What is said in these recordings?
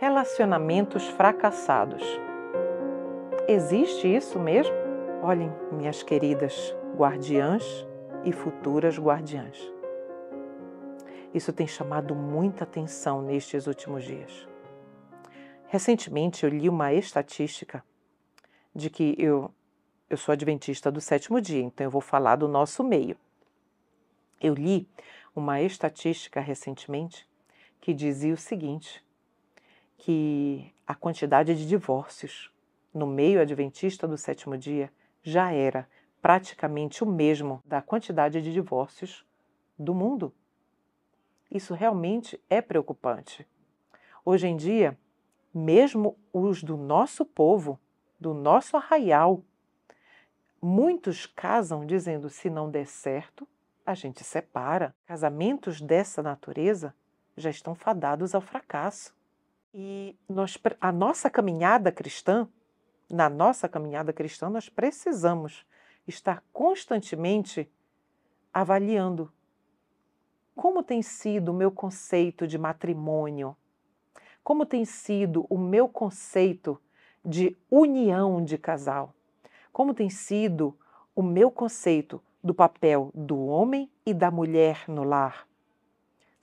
relacionamentos fracassados. Existe isso mesmo? Olhem, minhas queridas guardiãs e futuras guardiãs. Isso tem chamado muita atenção nestes últimos dias. Recentemente eu li uma estatística de que eu, eu sou adventista do sétimo dia, então eu vou falar do nosso meio. Eu li uma estatística recentemente que dizia o seguinte: que a quantidade de divórcios no meio adventista do sétimo dia já era praticamente o mesmo da quantidade de divórcios do mundo. Isso realmente é preocupante. Hoje em dia, mesmo os do nosso povo, do nosso arraial, muitos casam dizendo: se não der certo, a gente separa. Casamentos dessa natureza já estão fadados ao fracasso. E nós, a nossa caminhada cristã, na nossa caminhada cristã, nós precisamos estar constantemente avaliando como tem sido o meu conceito de matrimônio, como tem sido o meu conceito de união de casal, como tem sido o meu conceito do papel do homem e da mulher no lar,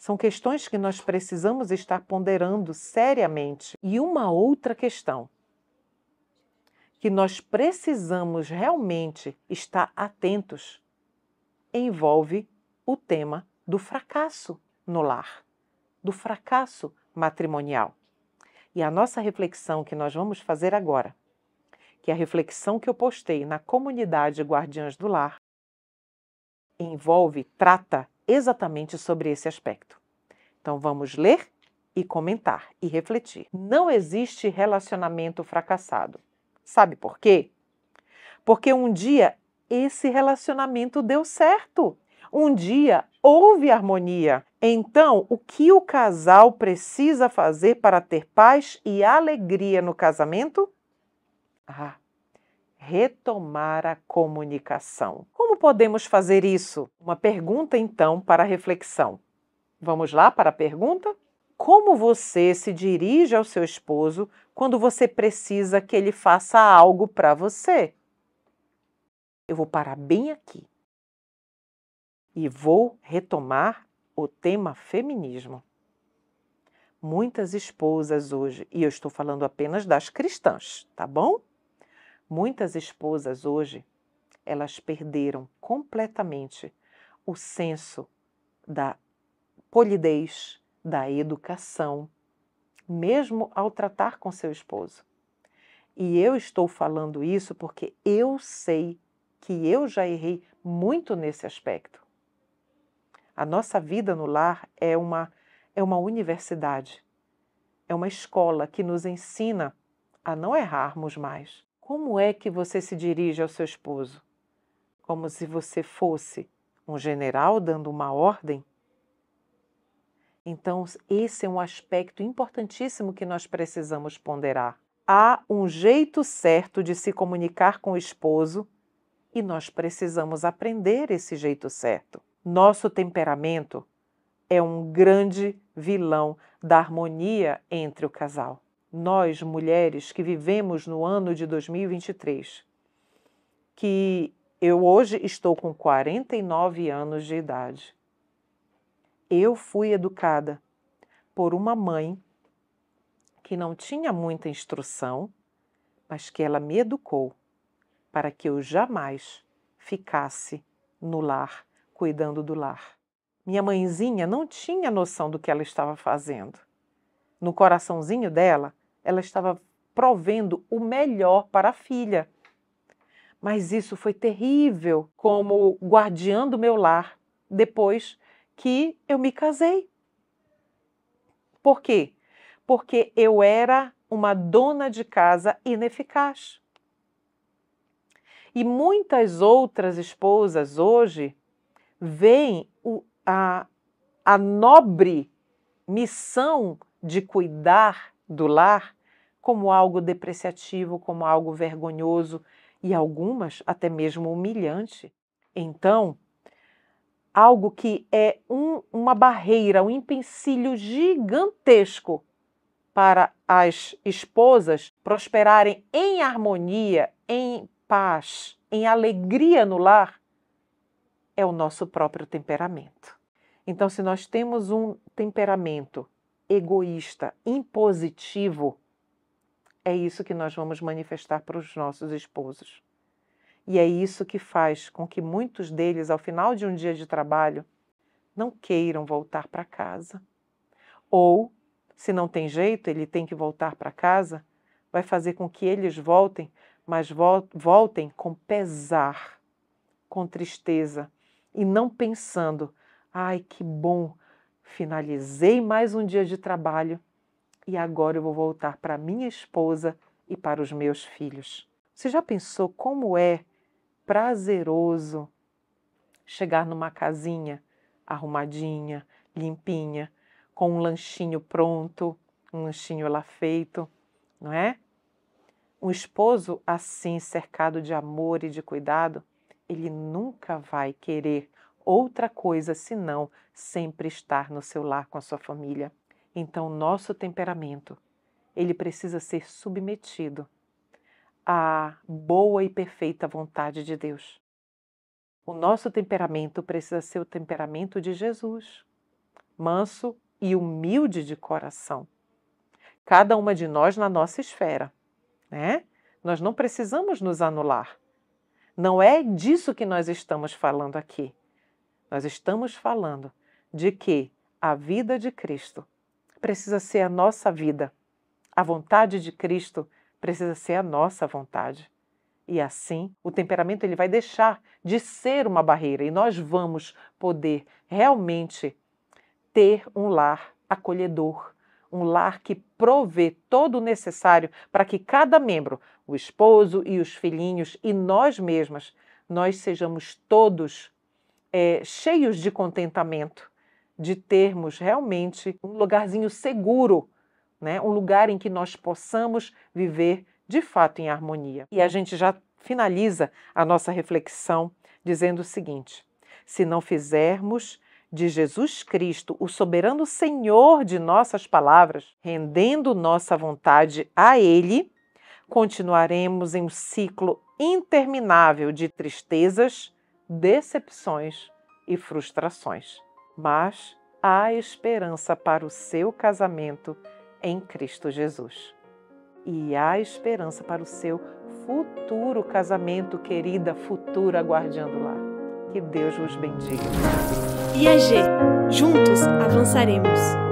são questões que nós precisamos estar ponderando seriamente. E uma outra questão que nós precisamos realmente estar atentos envolve o tema do fracasso no lar, do fracasso matrimonial. E a nossa reflexão que nós vamos fazer agora, que é a reflexão que eu postei na comunidade Guardiãs do Lar, envolve, trata exatamente sobre esse aspecto. Então vamos ler e comentar e refletir. Não existe relacionamento fracassado. Sabe por quê? Porque um dia esse relacionamento deu certo. Um dia houve harmonia. Então, o que o casal precisa fazer para ter paz e alegria no casamento? Ah, retomar a comunicação. Como podemos fazer isso? Uma pergunta então para reflexão. Vamos lá para a pergunta? Como você se dirige ao seu esposo quando você precisa que ele faça algo para você? Eu vou parar bem aqui e vou retomar o tema feminismo. Muitas esposas hoje, e eu estou falando apenas das cristãs, tá bom? Muitas esposas hoje elas perderam completamente o senso da polidez, da educação, mesmo ao tratar com seu esposo. E eu estou falando isso porque eu sei que eu já errei muito nesse aspecto. A nossa vida no lar é uma, é uma universidade, é uma escola que nos ensina a não errarmos mais. Como é que você se dirige ao seu esposo? como se você fosse um general dando uma ordem? Então, esse é um aspecto importantíssimo que nós precisamos ponderar. Há um jeito certo de se comunicar com o esposo e nós precisamos aprender esse jeito certo. Nosso temperamento é um grande vilão da harmonia entre o casal. Nós, mulheres que vivemos no ano de 2023, que eu hoje estou com 49 anos de idade. Eu fui educada por uma mãe que não tinha muita instrução, mas que ela me educou para que eu jamais ficasse no lar, cuidando do lar. Minha mãezinha não tinha noção do que ela estava fazendo. No coraçãozinho dela, ela estava provendo o melhor para a filha. Mas isso foi terrível como guardiã do meu lar depois que eu me casei. Por quê? Porque eu era uma dona de casa ineficaz. E muitas outras esposas hoje veem a, a nobre missão de cuidar do lar como algo depreciativo, como algo vergonhoso, e algumas até mesmo humilhante. Então, algo que é um, uma barreira, um empecilho gigantesco para as esposas prosperarem em harmonia, em paz, em alegria no lar, é o nosso próprio temperamento. Então, se nós temos um temperamento egoísta, impositivo, é isso que nós vamos manifestar para os nossos esposos. E é isso que faz com que muitos deles, ao final de um dia de trabalho, não queiram voltar para casa. Ou, se não tem jeito, ele tem que voltar para casa, vai fazer com que eles voltem, mas voltem com pesar, com tristeza e não pensando: ai, que bom, finalizei mais um dia de trabalho e agora eu vou voltar para minha esposa e para os meus filhos. Você já pensou como é prazeroso chegar numa casinha arrumadinha, limpinha, com um lanchinho pronto, um lanchinho lá feito, não é? Um esposo assim, cercado de amor e de cuidado, ele nunca vai querer outra coisa senão sempre estar no seu lar com a sua família. Então, nosso temperamento, ele precisa ser submetido à boa e perfeita vontade de Deus. O nosso temperamento precisa ser o temperamento de Jesus, manso e humilde de coração. Cada uma de nós na nossa esfera, né? Nós não precisamos nos anular. Não é disso que nós estamos falando aqui. Nós estamos falando de que a vida de Cristo precisa ser a nossa vida. A vontade de Cristo precisa ser a nossa vontade. E assim, o temperamento ele vai deixar de ser uma barreira e nós vamos poder realmente ter um lar acolhedor, um lar que provê todo o necessário para que cada membro, o esposo e os filhinhos e nós mesmas, nós sejamos todos é, cheios de contentamento, de termos realmente um lugarzinho seguro, né? um lugar em que nós possamos viver de fato em harmonia. E a gente já finaliza a nossa reflexão dizendo o seguinte: se não fizermos de Jesus Cristo, o soberano Senhor de nossas palavras, rendendo nossa vontade a Ele, continuaremos em um ciclo interminável de tristezas, decepções e frustrações mas há esperança para o seu casamento em Cristo Jesus. E há esperança para o seu futuro casamento, querida futura guardiã do lar. Que Deus vos bendiga. E a G, juntos avançaremos.